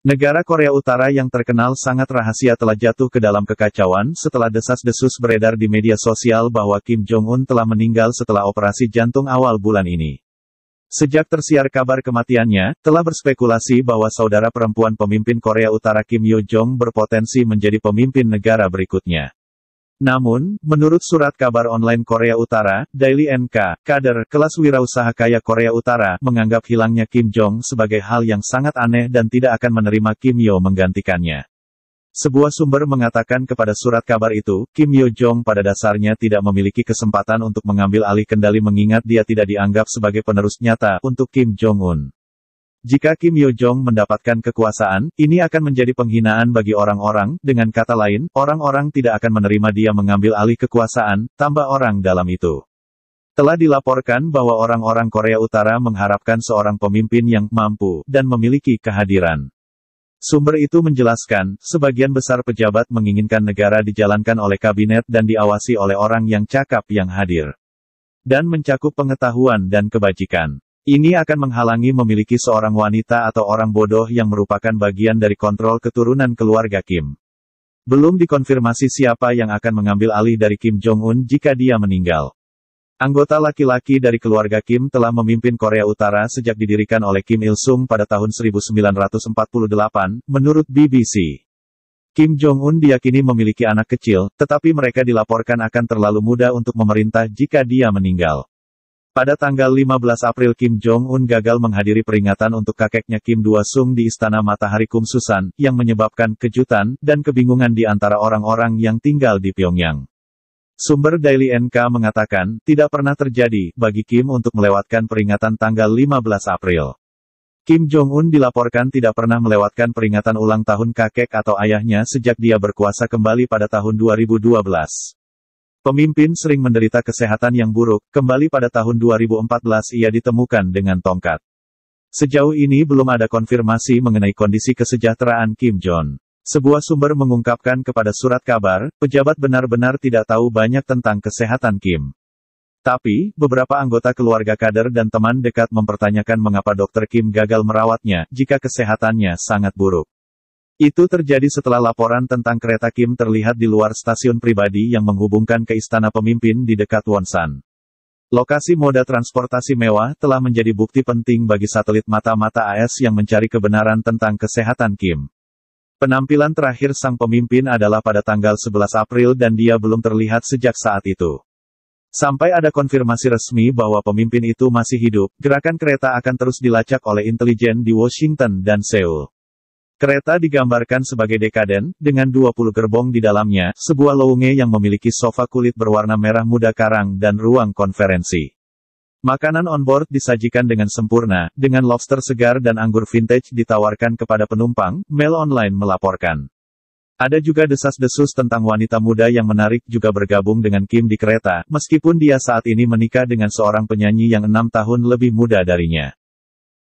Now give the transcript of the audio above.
Negara Korea Utara yang terkenal sangat rahasia telah jatuh ke dalam kekacauan setelah desas-desus beredar di media sosial bahwa Kim Jong-un telah meninggal setelah operasi jantung awal bulan ini. Sejak tersiar kabar kematiannya, telah berspekulasi bahwa saudara perempuan pemimpin Korea Utara Kim Yo Jong berpotensi menjadi pemimpin negara berikutnya. Namun, menurut surat kabar online Korea Utara, Daily NK, kader kelas wirausaha kaya Korea Utara menganggap hilangnya Kim Jong sebagai hal yang sangat aneh dan tidak akan menerima Kim Yo menggantikannya. Sebuah sumber mengatakan kepada surat kabar itu, Kim Yo Jong pada dasarnya tidak memiliki kesempatan untuk mengambil alih kendali mengingat dia tidak dianggap sebagai penerus nyata untuk Kim Jong Un. Jika Kim Yo Jong mendapatkan kekuasaan, ini akan menjadi penghinaan bagi orang-orang, dengan kata lain, orang-orang tidak akan menerima dia mengambil alih kekuasaan, tambah orang dalam itu. Telah dilaporkan bahwa orang-orang Korea Utara mengharapkan seorang pemimpin yang mampu dan memiliki kehadiran. Sumber itu menjelaskan, sebagian besar pejabat menginginkan negara dijalankan oleh kabinet dan diawasi oleh orang yang cakap yang hadir. Dan mencakup pengetahuan dan kebajikan. Ini akan menghalangi memiliki seorang wanita atau orang bodoh yang merupakan bagian dari kontrol keturunan keluarga Kim. Belum dikonfirmasi siapa yang akan mengambil alih dari Kim Jong-un jika dia meninggal. Anggota laki-laki dari keluarga Kim telah memimpin Korea Utara sejak didirikan oleh Kim Il-sung pada tahun 1948, menurut BBC. Kim Jong-un diyakini memiliki anak kecil, tetapi mereka dilaporkan akan terlalu muda untuk memerintah jika dia meninggal. Pada tanggal 15 April Kim Jong-un gagal menghadiri peringatan untuk kakeknya Kim Dua sung di Istana Matahari Kum Susan, yang menyebabkan kejutan dan kebingungan di antara orang-orang yang tinggal di Pyongyang. Sumber Daily NK mengatakan, tidak pernah terjadi bagi Kim untuk melewatkan peringatan tanggal 15 April. Kim Jong-un dilaporkan tidak pernah melewatkan peringatan ulang tahun kakek atau ayahnya sejak dia berkuasa kembali pada tahun 2012. Pemimpin sering menderita kesehatan yang buruk, kembali pada tahun 2014 ia ditemukan dengan tongkat. Sejauh ini belum ada konfirmasi mengenai kondisi kesejahteraan Kim Jong. Sebuah sumber mengungkapkan kepada surat kabar, pejabat benar-benar tidak tahu banyak tentang kesehatan Kim. Tapi, beberapa anggota keluarga kader dan teman dekat mempertanyakan mengapa dokter Kim gagal merawatnya, jika kesehatannya sangat buruk. Itu terjadi setelah laporan tentang kereta Kim terlihat di luar stasiun pribadi yang menghubungkan ke istana pemimpin di dekat Wonsan. Lokasi moda transportasi mewah telah menjadi bukti penting bagi satelit mata-mata AS yang mencari kebenaran tentang kesehatan Kim. Penampilan terakhir sang pemimpin adalah pada tanggal 11 April dan dia belum terlihat sejak saat itu. Sampai ada konfirmasi resmi bahwa pemimpin itu masih hidup, gerakan kereta akan terus dilacak oleh intelijen di Washington dan Seoul. Kereta digambarkan sebagai dekaden, dengan 20 gerbong di dalamnya, sebuah lounge yang memiliki sofa kulit berwarna merah muda karang dan ruang konferensi. Makanan on board disajikan dengan sempurna, dengan lobster segar dan anggur vintage ditawarkan kepada penumpang, Mail Online melaporkan. Ada juga desas-desus tentang wanita muda yang menarik juga bergabung dengan Kim di kereta, meskipun dia saat ini menikah dengan seorang penyanyi yang enam tahun lebih muda darinya.